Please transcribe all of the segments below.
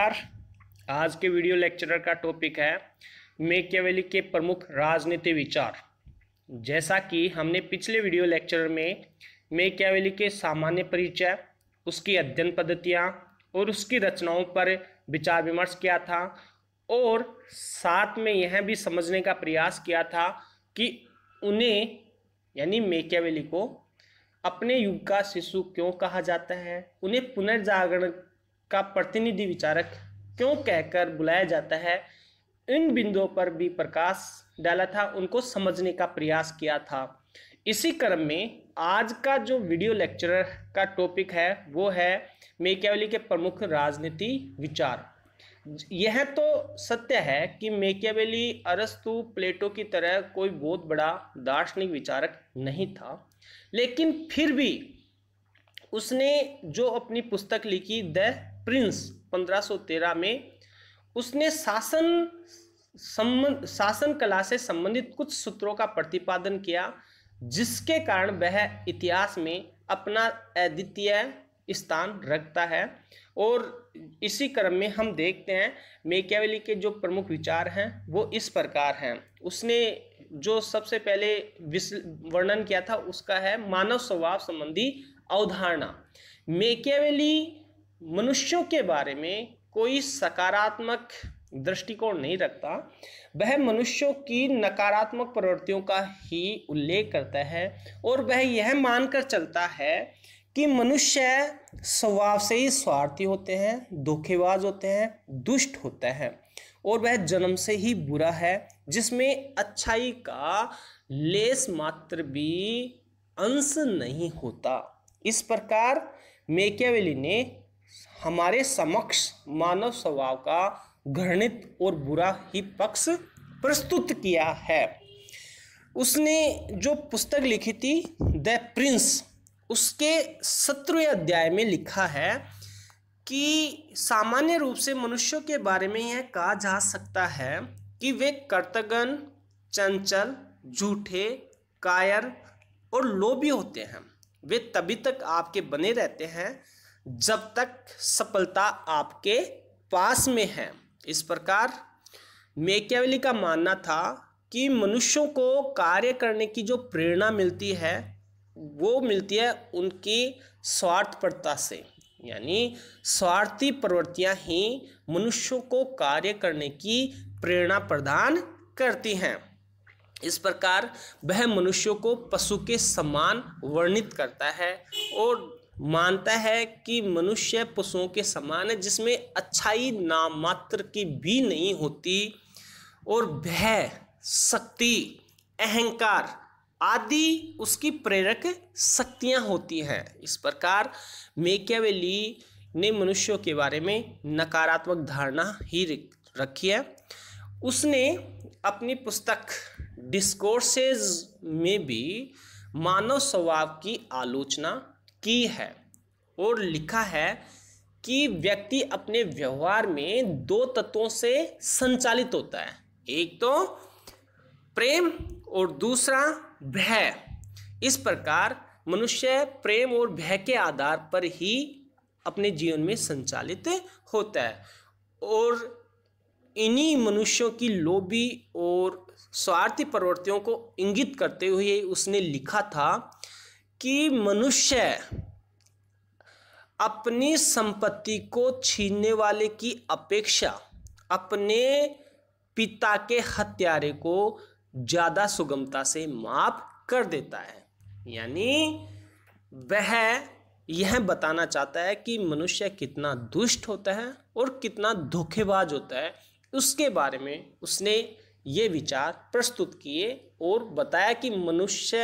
आज के video lecturer का टॉपिक है मेकियावेली के प्रमुख राजनीति विचार जैसा कि हमने पिछले वीडियो लेक्चर में मेकियावेली के सामान्य परिचय उसकी अध्ययन पद्धतियाँ और उसकी रचनाओं पर विचार विमर्श किया था और साथ में यह भी समझने का प्रयास किया था कि उन्हें यानी मेकियावेली को अपने युग का शिशु क्यों कहा जाता है उन्हें पुनर्जागरण का प्रतिनिधि विचारक क्यों कहकर बुलाया जाता है इन बिंदुओं पर भी प्रकाश डाला था उनको समझने का प्रयास किया था इसी क्रम में आज का जो वीडियो लेक्चरर का टॉपिक है वो है मेकियावली के प्रमुख राजनीति विचार यह तो सत्य है कि मेकियावेली अरस्तु प्लेटो की तरह कोई बहुत बड़ा दार्शनिक विचारक नहीं था लेकिन फिर भी उसने जो अपनी पुस्तक लिखी द प्रिंस 1513 में उसने शासन संबंध शासन कला से संबंधित कुछ सूत्रों का प्रतिपादन किया जिसके कारण वह इतिहास में अपना अद्वितीय स्थान रखता है और इसी क्रम में हम देखते हैं मेकियावेली के जो प्रमुख विचार हैं वो इस प्रकार हैं उसने जो सबसे पहले वर्णन किया था उसका है मानव स्वभाव संबंधी अवधारणा मेकियावेली मनुष्यों के बारे में कोई सकारात्मक दृष्टिकोण नहीं रखता वह मनुष्यों की नकारात्मक प्रवृत्तियों का ही उल्लेख करता है और वह यह मानकर चलता है कि मनुष्य स्वभाव से ही स्वार्थी होते हैं धोखेबाज होते हैं दुष्ट होते हैं और वह जन्म से ही बुरा है जिसमें अच्छाई का लेस मात्र भी अंश नहीं होता इस प्रकार मेकेवेली ने हमारे समक्ष मानव स्वभाव का घृणित और बुरा ही पक्ष प्रस्तुत किया है उसने जो पुस्तक लिखी थी द प्रिंस उसके सत्रहवें अध्याय में लिखा है कि सामान्य रूप से मनुष्यों के बारे में यह कहा जा सकता है कि वे कर्तगन चंचल झूठे कायर और लोभी होते हैं वे तभी तक आपके बने रहते हैं जब तक सफलता आपके पास में है इस प्रकार मेकियावली का मानना था कि मनुष्यों को कार्य करने की जो प्रेरणा मिलती है वो मिलती है उनकी स्वार्थपरता से यानी स्वार्थी प्रवृत्तियां ही मनुष्यों को कार्य करने की प्रेरणा प्रदान करती हैं इस प्रकार वह मनुष्यों को पशु के समान वर्णित करता है और मानता है कि मनुष्य पशुओं के समान है जिसमें अच्छाई नामात्र की भी नहीं होती और भय शक्ति अहंकार आदि उसकी प्रेरक शक्तियाँ होती हैं इस प्रकार मेकेवेली ने मनुष्यों के बारे में नकारात्मक धारणा ही रखी है उसने अपनी पुस्तक डिस्कोर्सेज में भी मानव स्वभाव की आलोचना की है और लिखा है कि व्यक्ति अपने व्यवहार में दो तत्वों से संचालित होता है एक तो प्रेम और दूसरा भय इस प्रकार मनुष्य प्रेम और भय के आधार पर ही अपने जीवन में संचालित होता है और इन्हीं मनुष्यों की लोभी और स्वार्थी प्रवृत्तियों को इंगित करते हुए उसने लिखा था कि मनुष्य अपनी संपत्ति को छीनने वाले की अपेक्षा अपने पिता के हत्यारे को ज़्यादा सुगमता से माफ कर देता है यानी वह यह बताना चाहता है कि मनुष्य कितना दुष्ट होता है और कितना धोखेबाज होता है उसके बारे में उसने ये विचार प्रस्तुत किए और बताया कि मनुष्य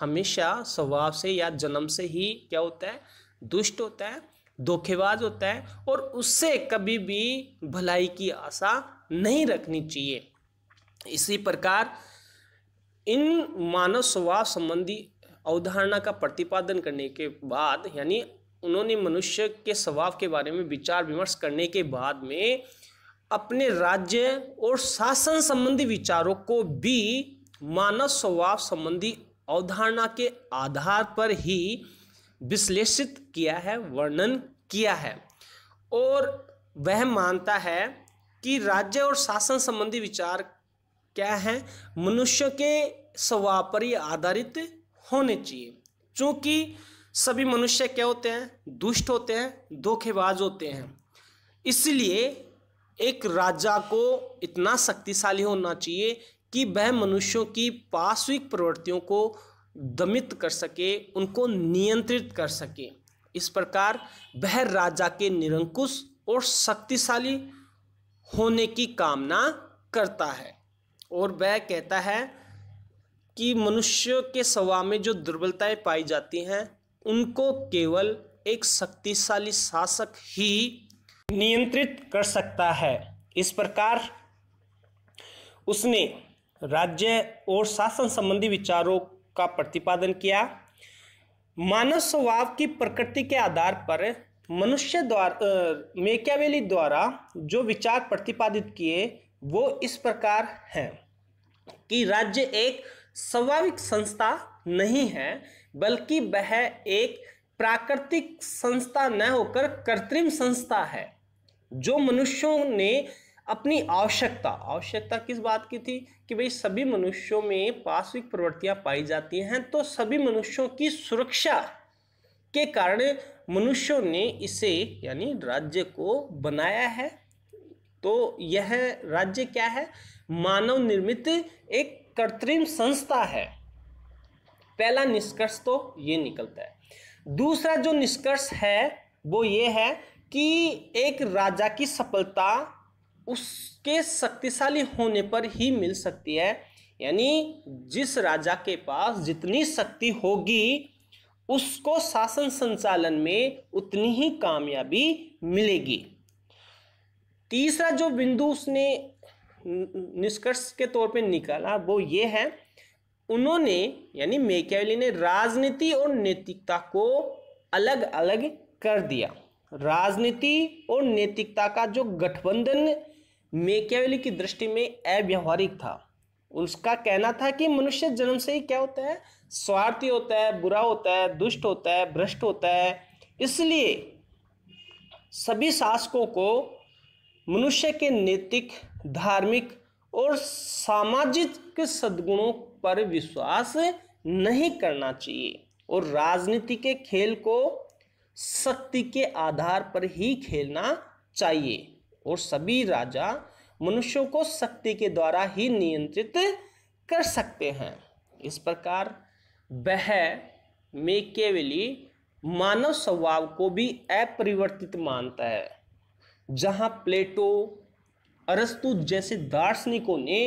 हमेशा स्वभाव से या जन्म से ही क्या होता है दुष्ट होता है धोखेबाज होता है और उससे कभी भी भलाई की आशा नहीं रखनी चाहिए इसी प्रकार इन मानव स्वभाव संबंधी अवधारणा का प्रतिपादन करने के बाद यानी उन्होंने मनुष्य के स्वभाव के बारे में विचार विमर्श करने के बाद में अपने राज्य और शासन संबंधी विचारों को भी मानव स्वभाव संबंधी अवधारणा के आधार पर ही विश्लेषित किया है वर्णन किया है और वह मानता है कि राज्य और शासन संबंधी विचार क्या हैं मनुष्य के स्वभाव पर ही आधारित होने चाहिए क्योंकि सभी मनुष्य क्या होते हैं दुष्ट होते हैं धोखेबाज होते हैं इसलिए एक राजा को इतना शक्तिशाली होना चाहिए कि वह मनुष्यों की पाश्विक प्रवृत्तियों को दमित कर सके उनको नियंत्रित कर सके इस प्रकार वह राजा के निरंकुश और शक्तिशाली होने की कामना करता है और वह कहता है कि मनुष्य के स्वभाव में जो दुर्बलताएं पाई जाती हैं उनको केवल एक शक्तिशाली शासक ही नियंत्रित कर सकता है इस प्रकार उसने राज्य और शासन संबंधी विचारों का प्रतिपादन किया मानव स्वभाव की प्रकृति के आधार पर मनुष्य द्वारा मेक्यावेली द्वारा जो विचार प्रतिपादित किए वो इस प्रकार हैं कि राज्य एक स्वाभाविक संस्था नहीं है बल्कि वह एक प्राकृतिक संस्था न होकर कृत्रिम संस्था है जो मनुष्यों ने अपनी आवश्यकता आवश्यकता किस बात की थी कि भाई सभी मनुष्यों में पार्श्विक प्रवृत्तियां पाई जाती हैं तो सभी मनुष्यों की सुरक्षा के कारण मनुष्यों ने इसे यानी राज्य को बनाया है तो यह राज्य क्या है मानव निर्मित एक कृत्रिम संस्था है पहला निष्कर्ष तो ये निकलता है दूसरा जो निष्कर्ष है वो ये है कि एक राजा की सफलता उसके शक्तिशाली होने पर ही मिल सकती है यानी जिस राजा के पास जितनी शक्ति होगी उसको शासन संचालन में उतनी ही कामयाबी मिलेगी तीसरा जो बिंदु उसने निष्कर्ष के तौर पे निकाला वो ये है उन्होंने यानी मेकेवली ने राजनीति और नैतिकता को अलग अलग कर दिया राजनीति और नैतिकता का जो गठबंधन मेकेवली की दृष्टि में अव्यवहारिक था उसका कहना था कि मनुष्य जन्म से ही क्या होता है स्वार्थी होता है बुरा होता है दुष्ट होता है भ्रष्ट होता है इसलिए सभी शासकों को मनुष्य के नैतिक धार्मिक और सामाजिक सद्गुणों पर विश्वास नहीं करना चाहिए और राजनीति के खेल को शक्ति के आधार पर ही खेलना चाहिए और सभी राजा मनुष्यों को शक्ति के द्वारा ही नियंत्रित कर सकते हैं इस प्रकार वह मेकेवली मानव स्वभाव को भी अपरिवर्तित मानता है जहाँ प्लेटो अरस्तु जैसे दार्शनिकों ने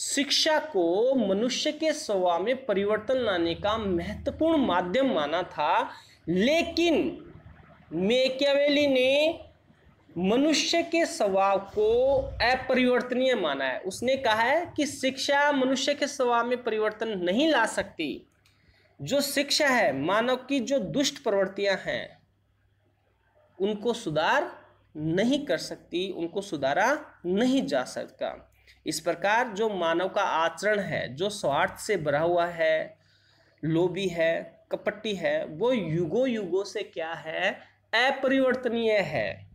शिक्षा को मनुष्य के स्वभाव में परिवर्तन लाने का महत्वपूर्ण माध्यम माना था लेकिन मेकेवेली ने मनुष्य के स्वभाव को अपरिवर्तनीय माना है उसने कहा है कि शिक्षा मनुष्य के स्वभाव में परिवर्तन नहीं ला सकती जो शिक्षा है मानव की जो दुष्ट प्रवृत्तियां हैं उनको सुधार नहीं कर सकती उनको सुधारा नहीं जा सकता इस प्रकार जो मानव का आचरण है जो स्वार्थ से भरा हुआ है लोभी है कपट्टी है वो युगो युगों से क्या है अपरिवर्तनीय है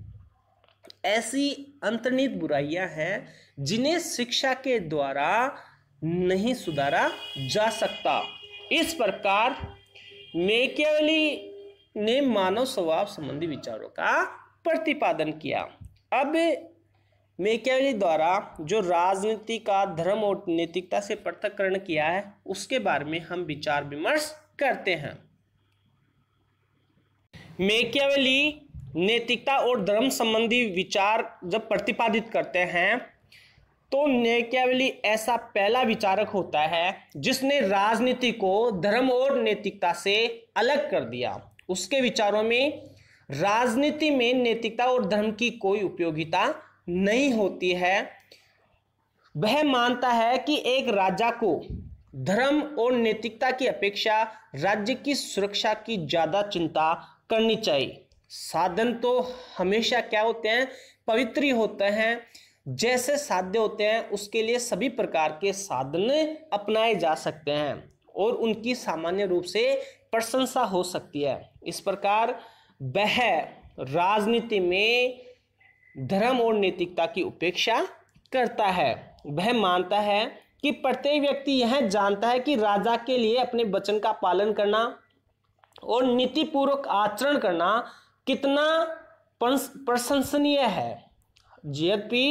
ऐसी अंतर्निहित बुराइयां हैं जिन्हें शिक्षा के द्वारा नहीं सुधारा जा सकता इस प्रकार मेकेवली ने मानव स्वभाव संबंधी विचारों का प्रतिपादन किया अब मेकेवली द्वारा जो राजनीति का धर्म और नैतिकता से पृथककरण किया है उसके बारे में हम विचार विमर्श करते हैं मेकेवली नैतिकता और धर्म संबंधी विचार जब प्रतिपादित करते हैं तो नेकियावली ऐसा पहला विचारक होता है जिसने राजनीति को धर्म और नैतिकता से अलग कर दिया उसके विचारों में राजनीति में नैतिकता और धर्म की कोई उपयोगिता नहीं होती है वह मानता है कि एक राजा को धर्म और नैतिकता की अपेक्षा राज्य की सुरक्षा की ज़्यादा चिंता करनी चाहिए साधन तो हमेशा क्या होते हैं पवित्र ही होते हैं जैसे साध्य होते हैं उसके लिए सभी प्रकार के साधन अपनाए जा सकते हैं और उनकी सामान्य रूप से प्रशंसा हो सकती है इस प्रकार वह राजनीति में धर्म और नैतिकता की उपेक्षा करता है वह मानता है कि प्रत्येक व्यक्ति यह जानता है कि राजा के लिए अपने वचन का पालन करना और नीतिपूर्वक आचरण करना कितना प्रशंसनीय है यद्यपि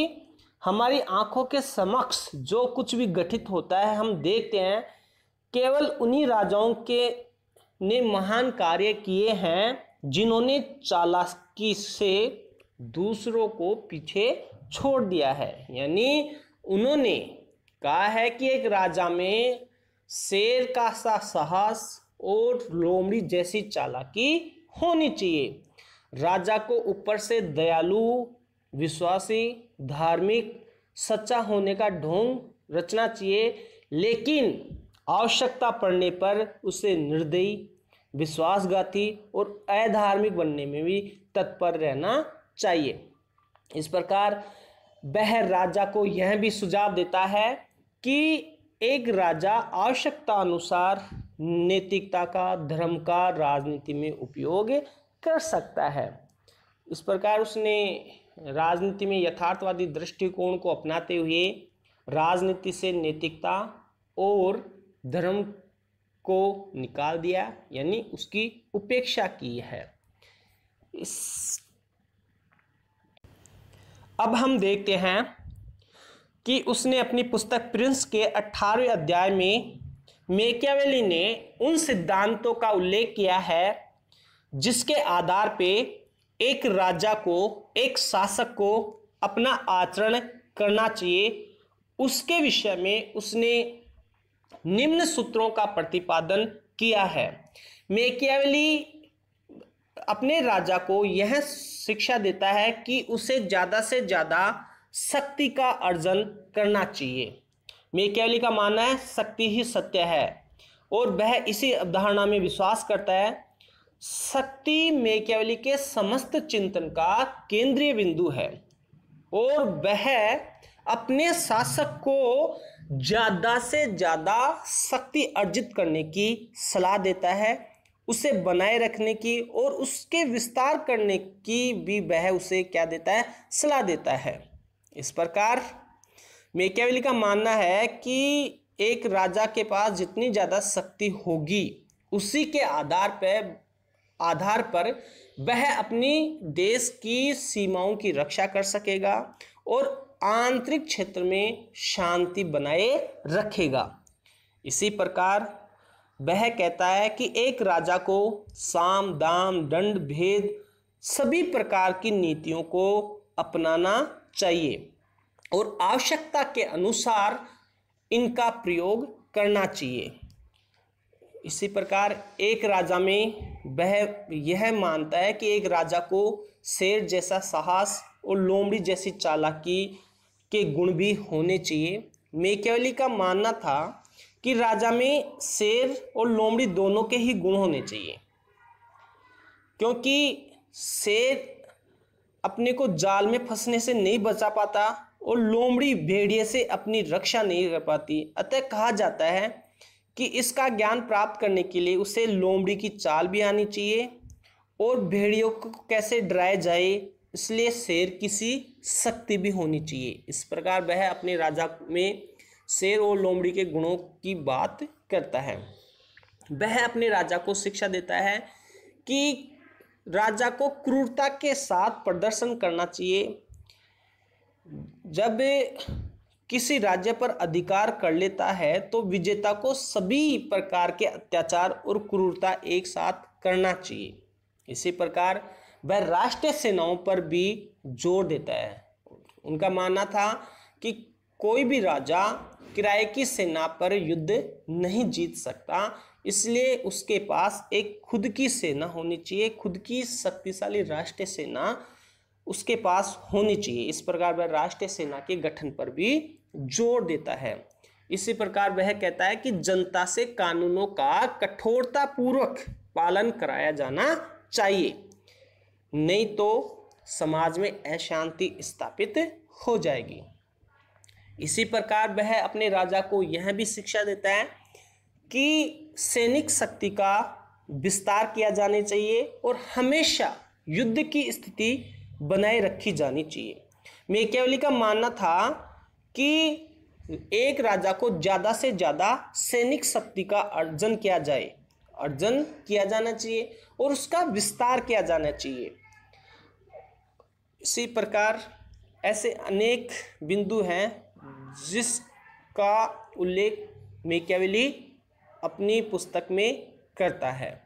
हमारी आंखों के समक्ष जो कुछ भी गठित होता है हम देखते हैं केवल उन्हीं राजाओं के ने महान कार्य किए हैं जिन्होंने चालाकी से दूसरों को पीछे छोड़ दिया है यानी उन्होंने कहा है कि एक राजा में शेर का सा साहस और लोमड़ी जैसी चालाकी होनी चाहिए राजा को ऊपर से दयालु विश्वासी धार्मिक सच्चा होने का ढोंग रचना चाहिए लेकिन आवश्यकता पड़ने पर उसे निर्दयी विश्वासघाती और अधार्मिक बनने में भी तत्पर रहना चाहिए इस प्रकार वह राजा को यह भी सुझाव देता है कि एक राजा आवश्यकता अनुसार नैतिकता का धर्म का राजनीति में उपयोग कर सकता है इस प्रकार उसने राजनीति में यथार्थवादी दृष्टिकोण को अपनाते हुए राजनीति से नैतिकता और धर्म को निकाल दिया यानी उसकी उपेक्षा की है इस अब हम देखते हैं कि उसने अपनी पुस्तक प्रिंस के 18वें अध्याय में मेकियावेली ने उन सिद्धांतों का उल्लेख किया है जिसके आधार पे एक राजा को एक शासक को अपना आचरण करना चाहिए उसके विषय में उसने निम्न सूत्रों का प्रतिपादन किया है मेकियावली अपने राजा को यह शिक्षा देता है कि उसे ज़्यादा से ज़्यादा शक्ति का अर्जन करना चाहिए मेकियावली का मानना है शक्ति ही सत्य है और वह इसी अवधारणा में विश्वास करता है शक्ति मेक्यावली के समस्त चिंतन का केंद्रीय बिंदु है और वह अपने शासक को ज़्यादा से ज़्यादा शक्ति अर्जित करने की सलाह देता है उसे बनाए रखने की और उसके विस्तार करने की भी वह उसे क्या देता है सलाह देता है इस प्रकार मेकियावली का मानना है कि एक राजा के पास जितनी ज़्यादा शक्ति होगी उसी के आधार पर आधार पर वह अपनी देश की सीमाओं की रक्षा कर सकेगा और आंतरिक क्षेत्र में शांति बनाए रखेगा इसी प्रकार वह कहता है कि एक राजा को साम दाम दंड भेद सभी प्रकार की नीतियों को अपनाना चाहिए और आवश्यकता के अनुसार इनका प्रयोग करना चाहिए इसी प्रकार एक राजा में वह यह मानता है कि एक राजा को शेर जैसा साहस और लोमड़ी जैसी चालाकी के गुण भी होने चाहिए मेकेवली का मानना था कि राजा में शेर और लोमड़ी दोनों के ही गुण होने चाहिए क्योंकि शेर अपने को जाल में फंसने से नहीं बचा पाता और लोमड़ी भेड़िए से अपनी रक्षा नहीं कर पाती अतः कहा जाता है कि इसका ज्ञान प्राप्त करने के लिए उसे लोमड़ी की चाल भी आनी चाहिए और भेड़ियों को कैसे डराया जाए इसलिए शेर किसी शक्ति भी होनी चाहिए इस प्रकार वह अपने राजा में शेर और लोमड़ी के गुणों की बात करता है वह अपने राजा को शिक्षा देता है कि राजा को क्रूरता के साथ प्रदर्शन करना चाहिए जब किसी राज्य पर अधिकार कर लेता है तो विजेता को सभी प्रकार के अत्याचार और क्रूरता एक साथ करना चाहिए इसी प्रकार वह राष्ट्रीय सेनाओं पर भी जोर देता है उनका मानना था कि कोई भी राजा किराए की सेना पर युद्ध नहीं जीत सकता इसलिए उसके पास एक खुद की सेना होनी चाहिए खुद की शक्तिशाली राष्ट्रीय सेना उसके पास होनी चाहिए इस प्रकार वह राष्ट्रीय सेना के गठन पर भी जोर देता है इसी प्रकार वह कहता है कि जनता से कानूनों का कठोरता पूर्वक पालन कराया जाना चाहिए नहीं तो समाज में अशांति स्थापित हो जाएगी इसी प्रकार वह अपने राजा को यह भी शिक्षा देता है कि सैनिक शक्ति का विस्तार किया जाने चाहिए और हमेशा युद्ध की स्थिति बनाए रखी जानी चाहिए मेकेवली का मानना था कि एक राजा को ज़्यादा से ज़्यादा सैनिक शक्ति का अर्जन किया जाए अर्जन किया जाना चाहिए और उसका विस्तार किया जाना चाहिए इसी प्रकार ऐसे अनेक बिंदु हैं जिसका उल्लेख मेकियावली अपनी पुस्तक में करता है